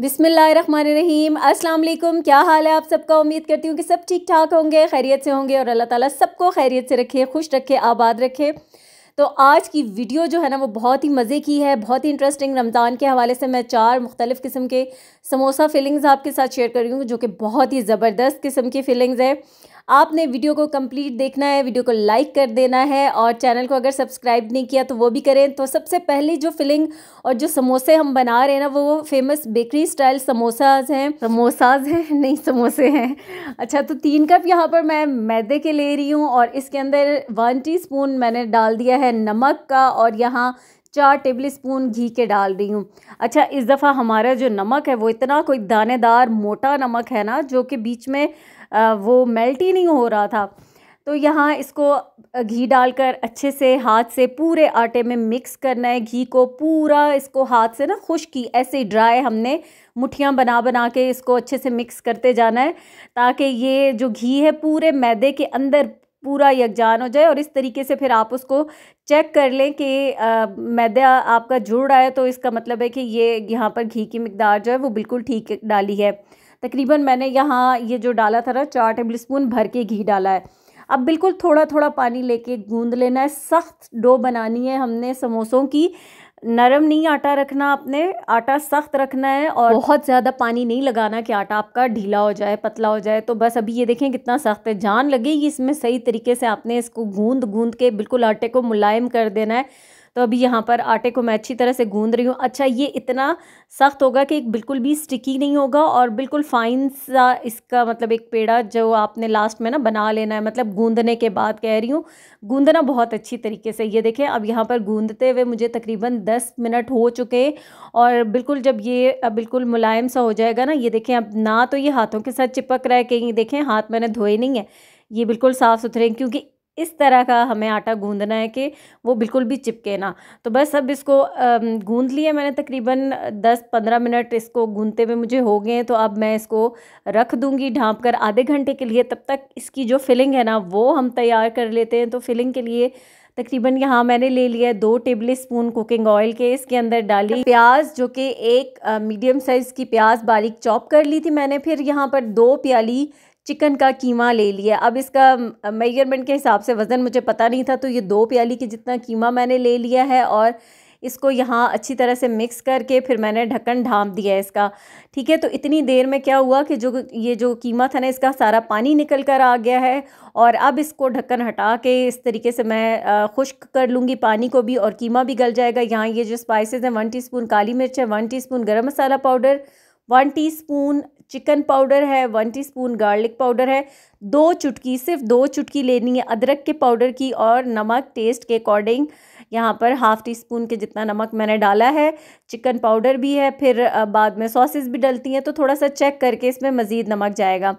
बिसमीम अस्सलाम क्या हाल है आप सबका उम्मीद करती हूँ कि सब ठीक ठाक होंगे खैरियत से होंगे और अल्लाह ताला सबको खैरियत से रखे खुश रखे आबाद रखे तो आज की वीडियो जो है ना वो बहुत ही मज़े की है बहुत ही इंटरेस्टिंग रमज़ान के हवाले से मैं चार मुख्तलिफ़ किस्म के समोसा फिलिंग्स आपके साथ शेयर कर रही हूँ जो कि बहुत ही ज़बरदस्त किस्म की फ़िलिंग्स है आपने वीडियो को कंप्लीट देखना है वीडियो को लाइक कर देना है और चैनल को अगर सब्सक्राइब नहीं किया तो वो भी करें तो सबसे पहले जो फिलिंग और जो समोसे हम बना रहे हैं ना वो फेमस बेकरी स्टाइल समोसाज हैं समोसाज हैं नहीं समोसे हैं अच्छा तो तीन कप यहाँ पर मैं मैदे के ले रही हूँ और इसके अंदर वन टी मैंने डाल दिया है नमक का और यहाँ चार टेबल स्पून घी के डाल रही हूँ अच्छा इस दफ़ा हमारा जो नमक है वो इतना कोई दानेदार मोटा नमक है ना जो कि बीच में वो मेल्ट ही नहीं हो रहा था तो यहाँ इसको घी डालकर अच्छे से हाथ से पूरे आटे में मिक्स करना है घी को पूरा इसको हाथ से ना खुश की ऐसे ड्राई हमने मुठियाँ बना बना के इसको अच्छे से मिक्स करते जाना है ताकि ये जो घी है पूरे मैदे के अंदर पूरा यकजान हो जाए और इस तरीके से फिर आप उसको चेक कर लें कि मैदा आपका जुड़ रहा है तो इसका मतलब है कि ये यहाँ पर घी की मकदार जो है वो बिल्कुल ठीक डाली है तकरीबन मैंने यहाँ ये जो डाला था ना चार टेबल स्पून भर के घी डाला है अब बिल्कुल थोड़ा थोड़ा पानी लेके गूंद लेना है सख्त डो बनानी है हमने समोसों की नरम नहीं आटा रखना आपने आटा सख्त रखना है और बहुत ज़्यादा पानी नहीं लगाना कि आटा आपका ढीला हो जाए पतला हो जाए तो बस अभी ये देखें कितना सख्त है जान लगेगी इसमें सही तरीके से आपने इसको गूंद गूंद के बिल्कुल आटे को मुलायम कर देना है तो अभी यहाँ पर आटे को मैं अच्छी तरह से गूंद रही हूँ अच्छा ये इतना सख्त होगा कि बिल्कुल भी स्टिकी नहीं होगा और बिल्कुल फाइन सा इसका मतलब एक पेड़ा जो आपने लास्ट में ना बना लेना है मतलब गूंदने के बाद कह रही हूँ गूंदना बहुत अच्छी तरीके से ये देखें अब यहाँ पर गूंदते हुए मुझे तकरीबन दस मिनट हो चुके और बिल्कुल जब ये बिल्कुल मुलायम सा हो जाएगा ना ये देखें अब ना तो ये हाथों के साथ चिपक रहा है कहीं देखें हाथ मैंने धोए नहीं है ये बिल्कुल साफ़ सुथरे क्योंकि इस तरह का हमें आटा गूंदना है कि वो बिल्कुल भी चिपके ना तो बस अब इसको गूंद लिया मैंने तकरीबन 10-15 मिनट इसको गूंदते हुए मुझे हो गए तो अब मैं इसको रख दूँगी ढाँप कर आधे घंटे के लिए तब तक इसकी जो फिलिंग है ना वो हम तैयार कर लेते हैं तो फिलिंग के लिए तकरीबन यहाँ मैंने ले लिया दो टेबल स्पून कुकिंग ऑयल के इसके अंदर डाली प्याज जो कि एक मीडियम साइज़ की प्याज बारीक चॉप कर ली थी मैंने फिर यहाँ पर दो प्याली चिकन का कीमा ले लिया अब इसका मेजरमेंट के हिसाब से वज़न मुझे पता नहीं था तो ये दो प्याली के जितना कीमा मैंने ले लिया है और इसको यहाँ अच्छी तरह से मिक्स करके फिर मैंने ढक्कन ढाँप दिया है इसका ठीक है तो इतनी देर में क्या हुआ कि जो ये जो कीमा था ना इसका सारा पानी निकल कर आ गया है और अब इसको ढक्कन हटा के इस तरीके से मैं खुश्क कर लूँगी पानी को भी और कीमा भी गल जाएगा यहाँ ये जो स्पाइसेस हैं वन टीस्पून काली मिर्च है one spoon garam masala powder one spoon chicken powder है वन टीस्पून गार्लिक पाउडर है दो चुटकी सिर्फ दो चुटकी लेनी है अदरक के पाउडर की और नमक टेस्ट के अकॉर्डिंग यहाँ पर हाफ़ टी स्पून के जितना नमक मैंने डाला है चिकन पाउडर भी है फिर बाद में सॉसेस भी डलती हैं तो थोड़ा सा चेक करके इसमें मज़ीद नमक जाएगा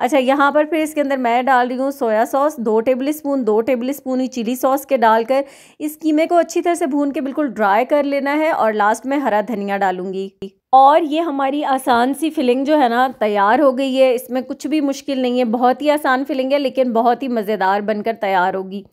अच्छा यहाँ पर फिर इसके अंदर मैं डाल रही हूँ सोया सॉस दो टेबल स्पून दो टेबल स्पून ही चिली सॉस के डालकर इस कीमे को अच्छी तरह से भून के बिल्कुल ड्राई कर लेना है और लास्ट में हरा धनिया डालूंगी और ये हमारी आसान सी फिलिंग जो है ना तैयार हो गई है इसमें कुछ भी मुश्किल नहीं है बहुत ही आसान फिलिंग है लेकिन बहुत ही मज़ेदार बनकर तैयार होगी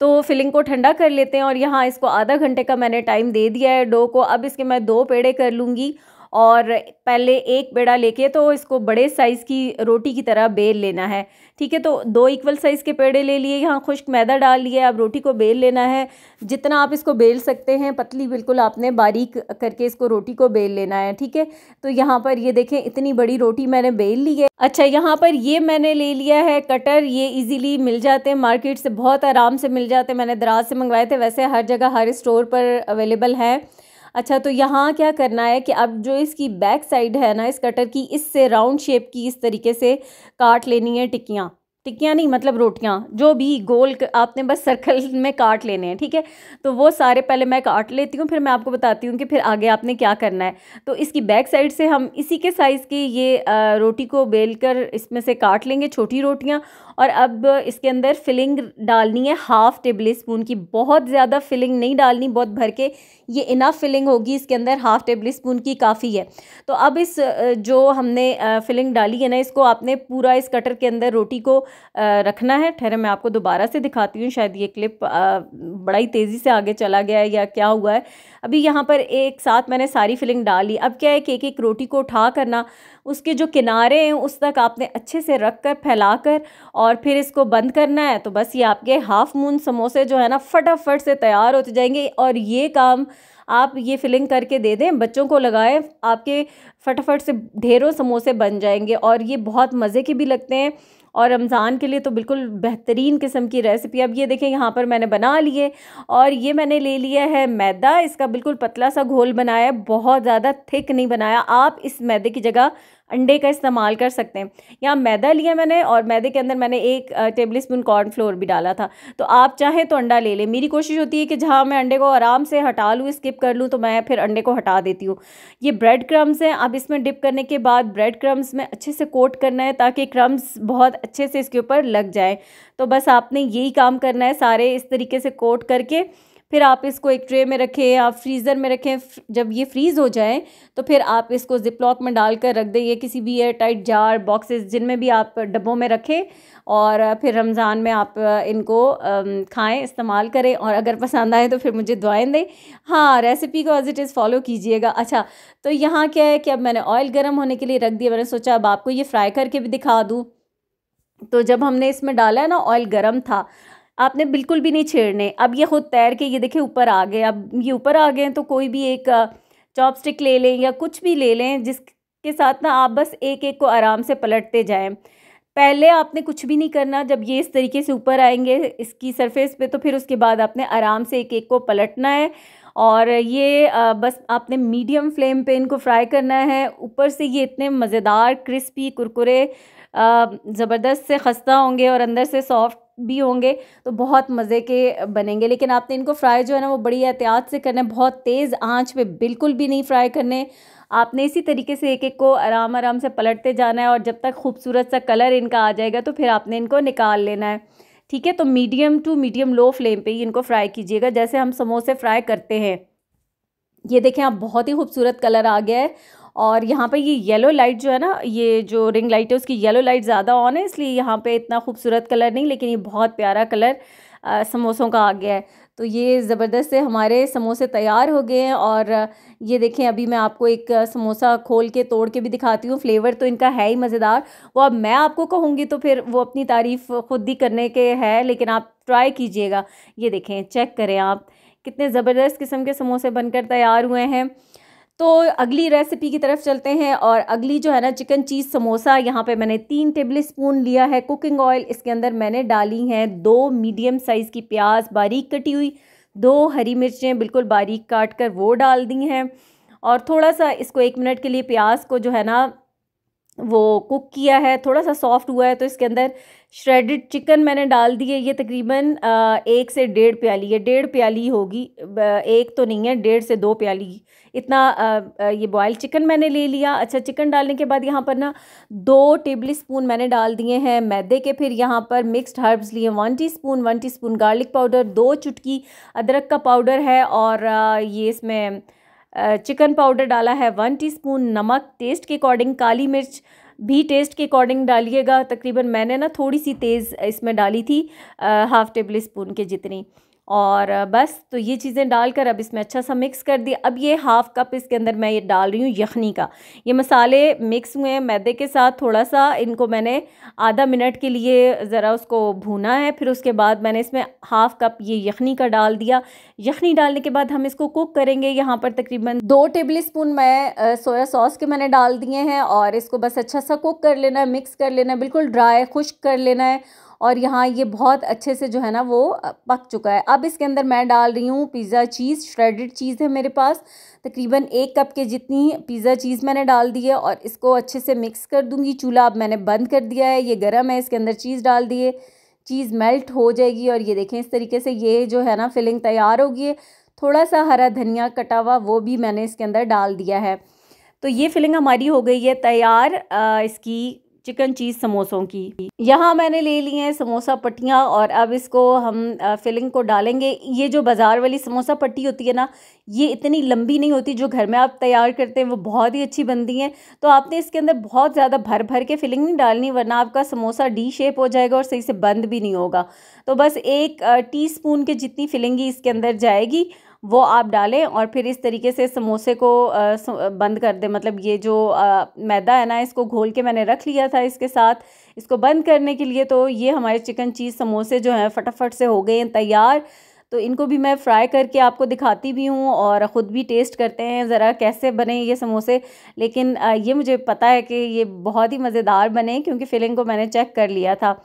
तो फिलिंग को ठंडा कर लेते हैं और यहाँ इसको आधा घंटे का मैंने टाइम दे दिया है डो को अब इसके मैं दो पेड़े कर लूँगी और पहले एक पेड़ा लेके तो इसको बड़े साइज़ की रोटी की तरह बेल लेना है ठीक है तो दो इक्वल साइज़ के पेड़े ले लिए यहाँ खुश्क मैदा डाल लिया अब रोटी को बेल लेना है जितना आप इसको बेल सकते हैं पतली बिल्कुल आपने बारीक करके इसको रोटी को बेल लेना है ठीक है तो यहाँ पर ये देखें इतनी बड़ी रोटी मैंने बेल ली है अच्छा यहाँ पर ये मैंने ले लिया है कटर ये इजीली मिल जाते हैं मार्केट से बहुत आराम से मिल जाते हैं मैंने दराज से मंगवाए थे वैसे हर जगह हर स्टोर पर अवेलेबल है अच्छा तो यहाँ क्या करना है कि अब जो इसकी बैक साइड है ना इस कटर की इससे राउंड शेप की इस तरीके से काट लेनी है टिक्कियाँ टिक्कियाँ नहीं मतलब रोटियाँ जो भी गोल आपने बस सर्कल में काट लेने हैं ठीक है तो वो सारे पहले मैं काट लेती हूँ फिर मैं आपको बताती हूँ कि फिर आगे आपने क्या करना है तो इसकी बैक साइड से हम इसी के साइज़ की ये रोटी को बेल कर इसमें से काट लेंगे छोटी रोटियाँ और अब इसके अंदर फिलिंग डालनी है हाफ़ टेबल स्पून की बहुत ज़्यादा फिलिंग नहीं डालनी बहुत भर के ये इनफ फिलिंग होगी इसके अंदर हाफ़ टेबल स्पून की काफ़ी है तो अब इस जो हमने फिलिंग डाली है ना इसको आपने पूरा इस कटर के अंदर रोटी को रखना है ठहरे मैं आपको दोबारा से दिखाती हूँ शायद ये क्लिप बड़ा ही तेज़ी से आगे चला गया है या क्या हुआ है अभी यहाँ पर एक साथ मैंने सारी फिलिंग डाल ली अब क्या है कि एक एक रोटी को उठा करना उसके जो किनारे हैं उस तक आपने अच्छे से रख कर फैला कर और फिर इसको बंद करना है तो बस ये आपके हाफ़ मून समोसे जो है ना फटाफट से तैयार होते जाएंगे और ये काम आप ये फिलिंग करके दे दें बच्चों को लगाएं आपके फटाफट से ढेरों समोसे बन जाएंगे और ये बहुत मज़े के भी लगते हैं और रमज़ान के लिए तो बिल्कुल बेहतरीन किस्म की रेसिपी अब ये देखें यहाँ पर मैंने बना लिए और ये मैंने ले लिया है मैदा इसका बिल्कुल पतला सा घोल बनाया बहुत ज़्यादा थिक नहीं बनाया आप इस मैदे की जगह अंडे का इस्तेमाल कर सकते हैं यहाँ मैदा लिया मैंने और मैदे के अंदर मैंने एक टेबल स्पून कॉर्नफ्लोर भी डाला था तो आप चाहें तो अंडा ले लें मेरी कोशिश होती है कि जहाँ मैं अंडे को आराम से हटा लूँ स्किप कर लूँ तो मैं फिर अंडे को हटा देती हूँ ये ब्रेड क्रम्स हैं अब इसमें डिप करने के बाद ब्रेड क्रम्स में अच्छे से कोट करना है ताकि क्रम्स बहुत अच्छे से इसके ऊपर लग जाए तो बस आपने यही काम करना है सारे इस तरीके से कोट करके फिर आप इसको एक ट्रे में रखें आप फ्रीज़र में रखें जब ये फ्रीज़ हो जाए तो फिर आप इसको जिप लॉक में डाल कर रख दें किसी भी एयर टाइट जार बॉक्सेस जिनमें भी आप डब्बों में रखें और फिर रमज़ान में आप इनको खाएँ इस्तेमाल करें और अगर पसंद आए तो फिर मुझे दुआएं दें हाँ रेसिपी को एज इट इज़ फॉलो कीजिएगा अच्छा तो यहाँ क्या है कि अब मैंने ऑयल गर्म होने के लिए रख दिया मैंने सोचा अब आपको ये फ्राई करके भी दिखा दूँ तो जब हमने इसमें डाला है ना ऑयल गर्म था आपने बिल्कुल भी नहीं छेड़ने अब ये खुद तैर के ये देखिए ऊपर आ गए अब ये ऊपर आ गए हैं तो कोई भी एक चॉपस्टिक ले लें या कुछ भी ले लें जिसके साथ ना आप बस एक एक को आराम से पलटते जाएं पहले आपने कुछ भी नहीं करना जब ये इस तरीके से ऊपर आएंगे इसकी सरफेस पे तो फिर उसके बाद आपने आराम से एक एक को पलटना है और ये बस आपने मीडियम फ्लेम पे इनको फ्राई करना है ऊपर से ये इतने मज़ेदार क्रिस्पी कुरकुरे ज़बरदस्त से खस्ता होंगे और अंदर से सॉफ्ट भी होंगे तो बहुत मज़े के बनेंगे लेकिन आपने इनको फ्राई जो है ना वो बड़ी एहतियात से करना है बहुत तेज़ आंच पे बिल्कुल भी नहीं फ्राई करने आपने इसी तरीके से एक एक को आराम आराम से पलटते जाना है और जब तक खूबसूरत सा कलर इनका आ जाएगा तो फिर आपने इनको निकाल लेना है ठीक है तो medium to medium low flame पर ही इनको फ्राई कीजिएगा जैसे हम समोसे फ्राई करते हैं ये देखें आप बहुत ही खूबसूरत कलर आ गया है और यहाँ पे ये येलो लाइट जो है ना ये जो रिंग लाइट है उसकी येलो लाइट ज़्यादा ऑन है इसलिए यहाँ पे इतना खूबसूरत कलर नहीं लेकिन ये बहुत प्यारा कलर आ, समोसों का आ गया है तो ये ज़बरदस्त से हमारे समोसे तैयार हो गए हैं और ये देखें अभी मैं आपको एक समोसा खोल के तोड़ के भी दिखाती हूँ फ्लेवर तो इनका है ही मज़ेदार वो अब मैं आपको कहूँगी तो फिर वो अपनी तारीफ़ ख़ुद ही करने के है लेकिन आप ट्राई कीजिएगा ये देखें चेक करें आप कितने ज़बरदस्त किस्म के समोसे बनकर तैयार हुए हैं तो अगली रेसिपी की तरफ चलते हैं और अगली जो है ना चिकन चीज़ समोसा यहाँ पे मैंने तीन टेबल स्पून लिया है कुकिंग ऑयल इसके अंदर मैंने डाली हैं दो मीडियम साइज़ की प्याज बारीक कटी हुई दो हरी मिर्चें बिल्कुल बारीक काट कर वो डाल दी हैं और थोड़ा सा इसको एक मिनट के लिए प्याज को जो है ना वो कुक किया है थोड़ा सा सॉफ्ट हुआ है तो इसके अंदर श्रेडेड चिकन मैंने डाल दी है ये तकरीबन एक से डेढ़ प्याली है डेढ़ प्याली होगी एक तो नहीं है डेढ़ से दो प्याली इतना ये बॉयल चिकन मैंने ले लिया अच्छा चिकन डालने के बाद यहाँ पर ना दो टेबल स्पून मैंने डाल दिए हैं मैदे के फिर यहाँ पर मिक्सड हर्ब्स लिए one teaspoon one teaspoon garlic powder दो चुटकी अदरक का पाउडर है और ये इसमें चिकन पाउडर डाला है वन टीस्पून नमक टेस्ट के अकॉर्डिंग काली मिर्च भी टेस्ट के अकॉर्डिंग डालिएगा तकरीबन मैंने ना थोड़ी सी तेज़ इसमें डाली थी हाफ़ टेबल स्पून के जितनी और बस तो ये चीज़ें डालकर अब इसमें अच्छा सा मिक्स कर दिया अब ये हाफ़ कप इसके अंदर मैं ये डाल रही हूँ यखनी का ये मसाले मिक्स हुए हैं मैदे के साथ थोड़ा सा इनको मैंने आधा मिनट के लिए ज़रा उसको भूना है फिर उसके बाद मैंने इसमें हाफ़ कप ये यखनी का डाल दिया यखनी डालने के बाद हम इसको कुक करेंगे यहाँ पर तकरीबन दो टेबल स्पून मैं सोया सॉस के मैंने डाल दिए हैं और इसको बस अच्छा सा कुक कर लेना है मिक्स कर लेना है बिल्कुल ड्राई खुश्क कर लेना है और यहाँ ये बहुत अच्छे से जो है ना वो पक चुका है अब इसके अंदर मैं डाल रही हूँ पिज़्ज़ा चीज़ श्रेडेड चीज़ है मेरे पास तकरीबन एक कप के जितनी पिज़्ज़ा चीज़ मैंने डाल दी है और इसको अच्छे से मिक्स कर दूँगी चूल्हा अब मैंने बंद कर दिया है ये गर्म है इसके अंदर चीज़ डाल दिए चीज़ मेल्ट हो जाएगी और ये देखें इस तरीके से ये जो है ना फिलिंग तैयार होगी थोड़ा सा हरा धनिया कटा हुआ वो भी मैंने इसके अंदर डाल दिया है तो ये फिलिंग हमारी हो गई है तैयार इसकी चिकन चीज़ समोसों की यहाँ मैंने ले लिए हैं समोसा पट्टियाँ और अब इसको हम फिलिंग को डालेंगे ये जो बाज़ार वाली समोसा पट्टी होती है ना ये इतनी लंबी नहीं होती जो घर में आप तैयार करते हैं वो बहुत ही अच्छी बनती हैं तो आपने इसके अंदर बहुत ज़्यादा भर भर के फिलिंग नहीं डालनी वरना आपका समोसा डी शेप हो जाएगा और सही से बंद भी नहीं होगा तो बस एक टी स्पून के जितनी फिलिंग ही इसके अंदर जाएगी वो आप डालें और फिर इस तरीके से समोसे को बंद कर दें मतलब ये जो मैदा है ना इसको घोल के मैंने रख लिया था इसके साथ इसको बंद करने के लिए तो ये हमारे चिकन चीज़ समोसे जो हैं फटाफट से हो गए हैं तैयार तो इनको भी मैं फ्राई करके आपको दिखाती भी हूँ और ख़ुद भी टेस्ट करते हैं ज़रा कैसे बने ये समोसे लेकिन ये मुझे पता है कि ये बहुत ही मज़ेदार बने क्योंकि फिलिंग को मैंने चेक कर लिया था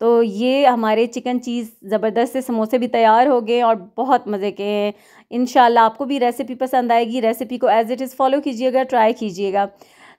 तो ये हमारे चिकन चीज़ ज़बरदस्त से समोसे भी तैयार हो गए और बहुत मज़े के हैं इन आपको भी रेसिपी पसंद आएगी रेसिपी को एज़ इट इज़ फॉलो कीजिएगा ट्राई कीजिएगा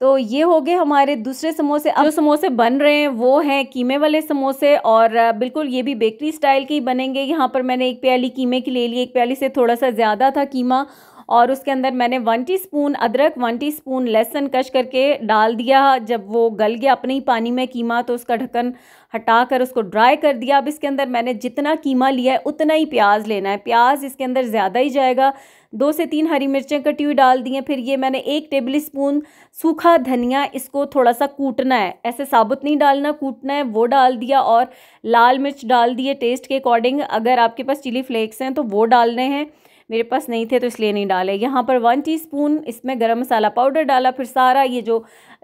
तो ये हो गए हमारे दूसरे समोसे अब जो समोसे बन रहे हैं वो हैं कीमे वाले समोसे और बिल्कुल ये भी बेकरी स्टाइल के ही बनेंगे यहाँ पर मैंने एक प्याली कीमे की ले ली एक प्याली से थोड़ा सा ज़्यादा था कीमा और उसके अंदर मैंने वन टीस्पून अदरक वन टीस्पून लहसुन कश करके डाल दिया जब वो गल गया अपने ही पानी में कीमा तो उसका ढक्कन हटा कर उसको ड्राई कर दिया अब इसके अंदर मैंने जितना कीमा लिया है उतना ही प्याज लेना है प्याज इसके अंदर ज़्यादा ही जाएगा दो से तीन हरी मिर्चें कटी हुई डाल दी हैं फिर ये मैंने एक टेबल स्पून सूखा धनिया इसको थोड़ा सा कूटना है ऐसे साबुत नहीं डालना कूटना है वो डाल दिया और लाल मिर्च डाल दिए टेस्ट के अकॉर्डिंग अगर आपके पास चिली फ्लेक्स हैं तो वो डालने हैं मेरे पास नहीं थे तो इसलिए नहीं डाले यहाँ पर वन टीस्पून इसमें गरम मसाला पाउडर डाला फिर सारा ये जो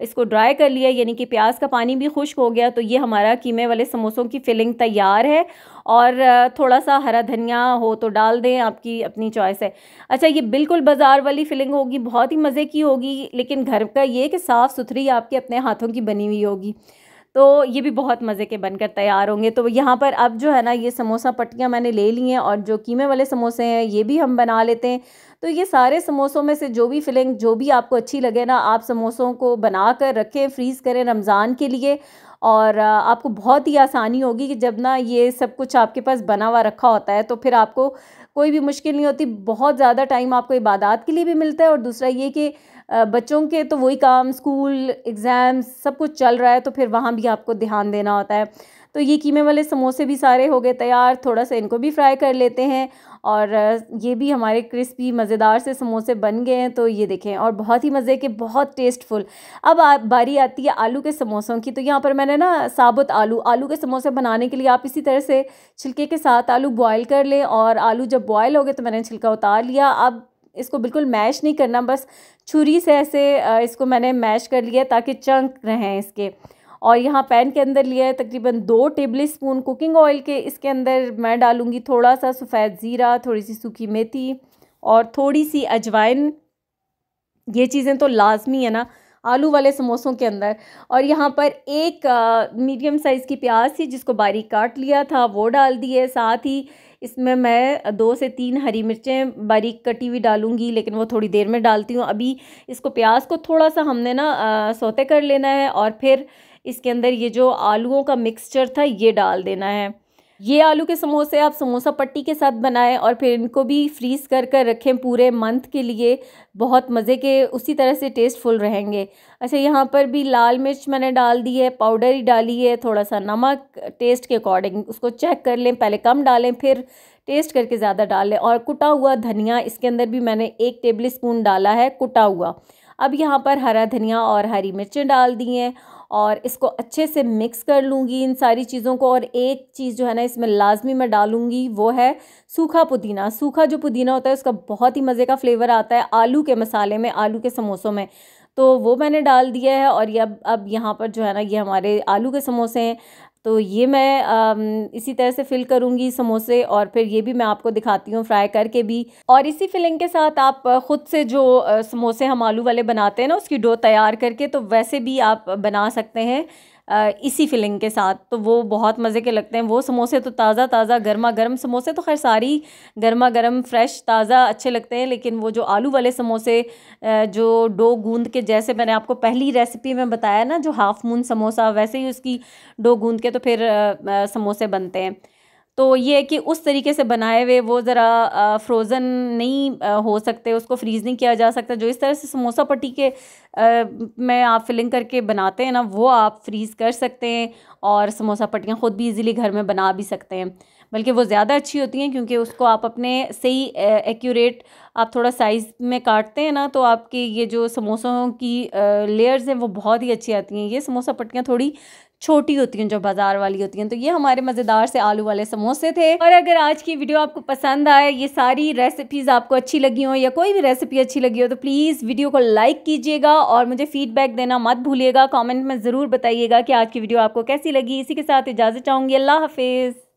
इसको ड्राई कर लिया यानी कि प्याज का पानी भी खुश्क हो गया तो ये हमारा कीमे वाले समोसों की फिलिंग तैयार है और थोड़ा सा हरा धनिया हो तो डाल दें आपकी अपनी चॉइस है अच्छा ये बिल्कुल बाज़ार वाली फिलिंग होगी बहुत ही मज़े की होगी लेकिन घर का ये कि साफ़ सुथरी आपके अपने हाथों की बनी हुई होगी तो ये भी बहुत मज़े के बनकर तैयार होंगे तो यहाँ पर अब जो है ना ये समोसा पट्टियाँ मैंने ले ली हैं और जो कीमे वाले समोसे हैं ये भी हम बना लेते हैं तो ये सारे समोसों में से जो भी फिलिंग जो भी आपको अच्छी लगे ना आप समोसों को बना कर रखें फ्रीज़ करें रमज़ान के लिए और आपको बहुत ही आसानी होगी कि जब ना ये सब कुछ आपके पास बना हुआ रखा होता है तो फिर आपको कोई भी मुश्किल नहीं होती बहुत ज़्यादा टाइम आपको इबादत के लिए भी मिलता है और दूसरा ये कि बच्चों के तो वही काम स्कूल एग्ज़ाम्स सब कुछ चल रहा है तो फिर वहाँ भी आपको ध्यान देना होता है तो ये कीमे वाले समोसे भी सारे हो गए तैयार थोड़ा सा इनको भी फ्राई कर लेते हैं और ये भी हमारे क्रिस्पी मज़ेदार से समोसे बन गए हैं तो ये देखें और बहुत ही मज़े के बहुत टेस्टफुल अब आ, बारी आती है आलू के समोसों की तो यहाँ पर मैंने ना साबुत आलू आलू के समोसे बनाने के लिए आप इसी तरह से छिलके के साथ आलू बॉयल कर लें और आलू जब बॉयल हो गए तो मैंने छिलका उतार लिया अब इसको बिल्कुल मैश नहीं करना बस छुरी से ऐसे इसको मैंने मैश कर लिया ताकि चंक रहें इसके और यहाँ पैन के अंदर लिया है तकरीबन दो टेबल स्पून कुकिंग ऑयल के इसके अंदर मैं डालूँगी थोड़ा सा सफ़ेद ज़ीरा थोड़ी सी सूखी मेथी और थोड़ी सी अजवाइन ये चीज़ें तो लाजमी है ना आलू वाले समोसों के अंदर और यहाँ पर एक मीडियम साइज़ की प्याज थी जिसको बारीक काट लिया था वो डाल दिए साथ ही इसमें मैं दो से तीन हरी मिर्चें बारीक कटी हुई डालूँगी लेकिन वो थोड़ी देर में डालती हूँ अभी इसको प्याज को थोड़ा सा हमने ना सोते कर लेना है और फिर इसके अंदर ये जो आलूओं का मिक्सचर था ये डाल देना है ये आलू के समोसे आप समोसा पट्टी के साथ बनाएं और फिर इनको भी फ्रीज़ कर कर रखें पूरे मंथ के लिए बहुत मज़े के उसी तरह से टेस्टफुल रहेंगे अच्छा यहाँ पर भी लाल मिर्च मैंने डाल दी है पाउडर ही डाली है थोड़ा सा नमक टेस्ट के अकॉर्डिंग उसको चेक कर लें पहले कम डालें फिर टेस्ट करके ज़्यादा डालें और कुटा हुआ धनिया इसके अंदर भी मैंने एक टेबल स्पून डाला है कुटा हुआ अब यहाँ पर हरा धनिया और हरी मिर्चें डाल दी हैं और इसको अच्छे से मिक्स कर लूँगी इन सारी चीज़ों को और एक चीज़ जो है ना इसमें लाजमी मैं डालूँगी वो है सूखा पुदीना सूखा जो पुदीना होता है उसका बहुत ही मज़े का फ्लेवर आता है आलू के मसाले में आलू के समोसों में तो वो मैंने डाल दिया है और ये अब अब यहाँ पर जो है ना ये हमारे आलू के समोसे हैं तो ये मैं इसी तरह से फिल करूँगी समोसे और फिर ये भी मैं आपको दिखाती हूँ फ्राई करके भी और इसी फिलिंग के साथ आप ख़ुद से जो समोसे हम आलू वाले बनाते हैं ना उसकी डो तैयार करके तो वैसे भी आप बना सकते हैं इसी फिलिंग के साथ तो वो बहुत मज़े के लगते हैं वो समोसे तो ताज़ा ताज़ा गर्मा गर्म समोसे तो खैर सारी गर्मा गर्म फ्रेश ताज़ा अच्छे लगते हैं लेकिन वो जो आलू वाले समोसे जो डो गूंद के जैसे मैंने आपको पहली रेसिपी में बताया ना जो हाफ़ मून समोसा वैसे ही उसकी डो गूंद के तो फिर समोसे बनते हैं तो ये है कि उस तरीके से बनाए हुए वो ज़रा फ्रोज़न नहीं हो सकते उसको फ्रीज़ नहीं किया जा सकता जो इस तरह से समोसा पट्टी के में आप फिलिंग करके बनाते हैं ना वो आप फ्रीज़ कर सकते हैं और समोसा पट्टियाँ ख़ुद भी इजीली घर में बना भी सकते हैं बल्कि वो ज़्यादा अच्छी होती हैं क्योंकि उसको आप अपने सही एक्यूरेट आप थोड़ा साइज़ में काटते हैं ना तो आपके ये जो समोसों की लेयर्स हैं वो बहुत ही अच्छी आती हैं ये समोसा पट्टियाँ थोड़ी छोटी होती हैं जो बाज़ार वाली होती हैं तो ये हमारे मज़ेदार से आलू वाले समोसे थे और अगर आज की वीडियो आपको पसंद आए ये सारी रेसिपीज़ आपको अच्छी लगी हो या कोई भी रेसिपी अच्छी लगी हो तो प्लीज़ वीडियो को लाइक कीजिएगा और मुझे फीडबैक देना मत भूलिएगा कॉमेंट में ज़रूर बताइएगा कि आज की वीडियो आपको कैसी लगी इसी के साथ इजाज़त चाहूँगी अल्लाह हाफिज़